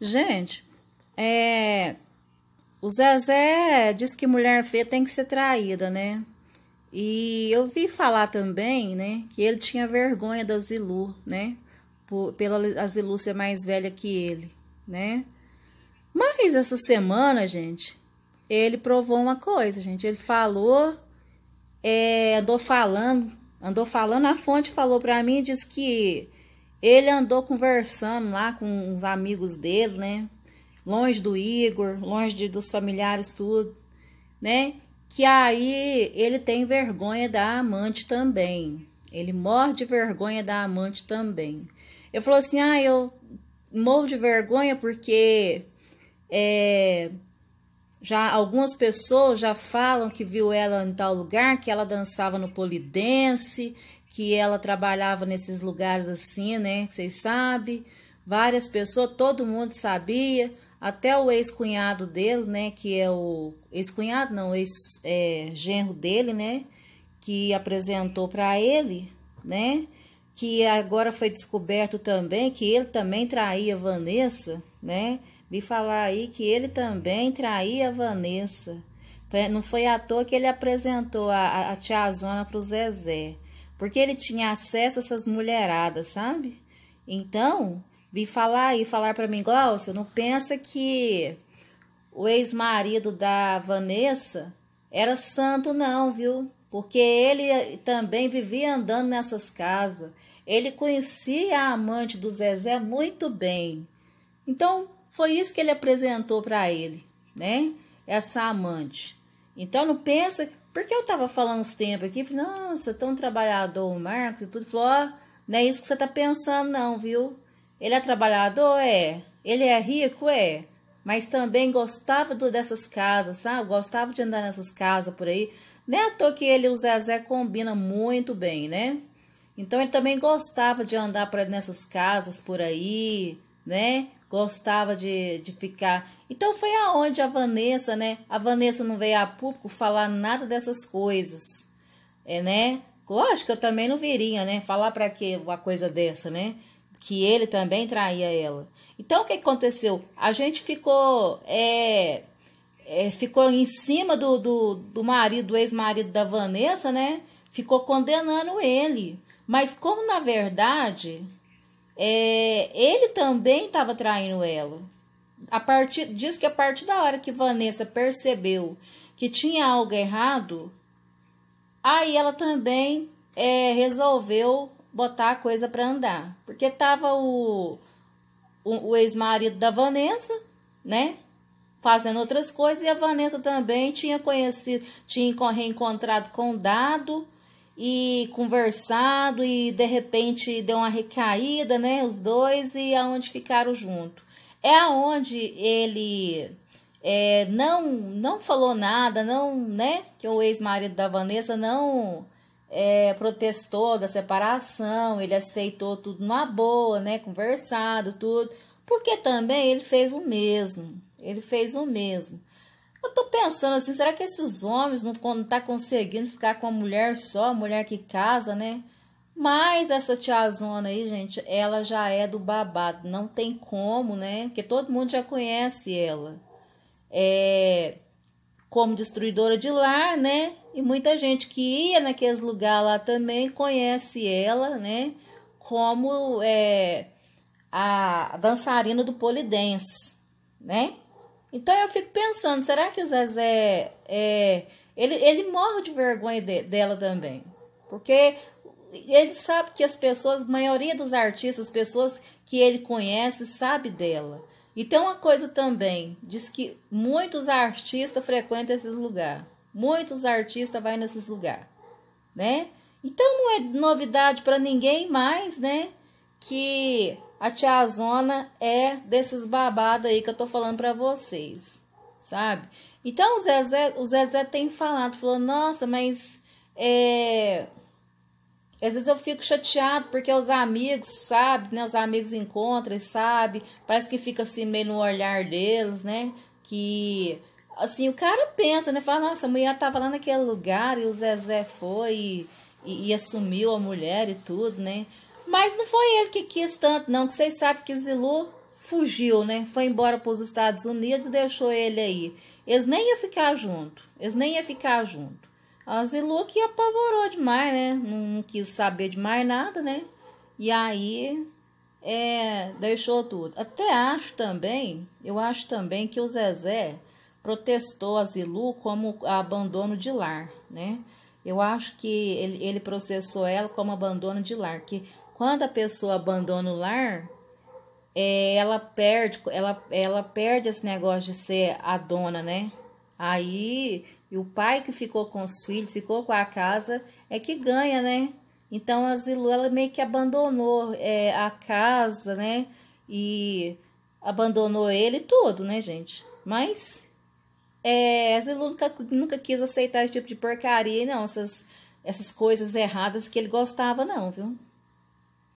Gente, é, o Zezé diz que mulher feia tem que ser traída, né? E eu vi falar também, né, que ele tinha vergonha da Zilu, né? Por, pela Zilu ser mais velha que ele, né? Mas essa semana, gente, ele provou uma coisa, gente. Ele falou, é, andou falando, andou falando, a fonte falou para mim, diz que ele andou conversando lá com os amigos dele, né? Longe do Igor, longe de, dos familiares, tudo, né? Que aí ele tem vergonha da amante também. Ele morre de vergonha da amante também. Eu falou assim: ah, eu morro de vergonha porque é, já algumas pessoas já falam que viu ela em tal lugar, que ela dançava no polidense, que ela trabalhava nesses lugares assim, né? Vocês sabem. Várias pessoas, todo mundo sabia, até o ex-cunhado dele, né? Que é o ex-cunhado, não, ex-genro é, dele, né? Que apresentou para ele, né? Que agora foi descoberto também que ele também traía Vanessa, né? Vi falar aí que ele também traía a Vanessa. Não foi à toa que ele apresentou a, a tiazona para o Zezé, porque ele tinha acesso a essas mulheradas, sabe? Então, vi falar e falar para mim, igual, você não pensa que o ex-marido da Vanessa era santo não, viu? Porque ele também vivia andando nessas casas. Ele conhecia a amante do Zezé muito bem. Então, foi isso que ele apresentou para ele, né? Essa amante. Então não pensa, porque eu tava falando os tempos aqui, falei, nossa, tão trabalhador o Marcos e tudo, falou, ó, não é isso que você tá pensando não, viu? Ele é trabalhador, é. Ele é rico, é. Mas também gostava do, dessas casas, sabe? Gostava de andar nessas casas por aí. Nem é à toa que ele e o Zezé combina muito bem, né? Então ele também gostava de andar pra, nessas casas por aí, né? Gostava de, de ficar. Então foi aonde a Vanessa, né? A Vanessa não veio a público falar nada dessas coisas, é, né? Lógico que eu também não viria, né? Falar para que uma coisa dessa, né? Que ele também traía ela. Então o que aconteceu? A gente ficou é, é, ficou em cima do, do, do marido, do ex-marido da Vanessa, né? Ficou condenando ele. Mas como na verdade é, ele também estava traindo ela. A partir, diz que a partir da hora que Vanessa percebeu que tinha algo errado, aí ela também é, resolveu botar a coisa para andar, porque tava o, o, o ex-marido da Vanessa, né? Fazendo outras coisas e a Vanessa também tinha conhecido, tinha reencontrado com o Dado e conversado e de repente deu uma recaída, né? Os dois e aonde ficaram junto. É aonde ele é, não não falou nada, não, né? Que o ex-marido da Vanessa não é, protestou da separação, ele aceitou tudo numa boa, né? Conversado, tudo. Porque também ele fez o mesmo. Ele fez o mesmo. Eu tô pensando assim, será que esses homens não, não tá conseguindo ficar com a mulher só, a mulher que casa, né? Mas essa tiazona aí, gente, ela já é do babado, não tem como, né? Porque todo mundo já conhece ela. É como destruidora de lar, né? E muita gente que ia naqueles lugares lá também conhece ela, né? Como é, a dançarina do polidense, né? Então eu fico pensando, será que o Zezé é, ele, ele morre de vergonha de, dela também? Porque ele sabe que as pessoas, a maioria dos artistas, as pessoas que ele conhece, sabe dela. E tem uma coisa também, diz que muitos artistas frequentam esses lugares. Muitos artistas vão nesses lugares, né? Então não é novidade para ninguém mais, né? que a tiazona é desses babados aí que eu tô falando pra vocês, sabe? Então o Zezé, o Zezé tem falado, falou, nossa, mas é. Às vezes eu fico chateado porque os amigos, sabe, né? Os amigos encontram e sabe, parece que fica assim meio no olhar deles, né? Que assim, o cara pensa, né? Fala, nossa, a mulher tava lá naquele lugar e o Zezé foi e, e, e assumiu a mulher e tudo, né? Mas não foi ele que quis tanto, não, que vocês sabem que Zilu fugiu, né? Foi embora para os Estados Unidos e deixou ele aí. Eles nem iam ficar junto, eles nem iam ficar junto. A Zilu que apavorou demais, né? Não, não quis saber de mais nada, né? E aí é, deixou tudo. Até acho também, eu acho também que o Zezé protestou a Zilu como abandono de lar, né? Eu acho que ele, ele processou ela como abandono de lar, que quando a pessoa abandona o lar, é, ela perde, ela, ela perde esse negócio de ser a dona, né? Aí o pai que ficou com os filhos, ficou com a casa, é que ganha, né? Então a Zilu ela meio que abandonou é, a casa, né? E abandonou ele tudo, né, gente? Mas é, a Zilu nunca, nunca quis aceitar esse tipo de porcaria, não, essas, essas coisas erradas que ele gostava, não, viu?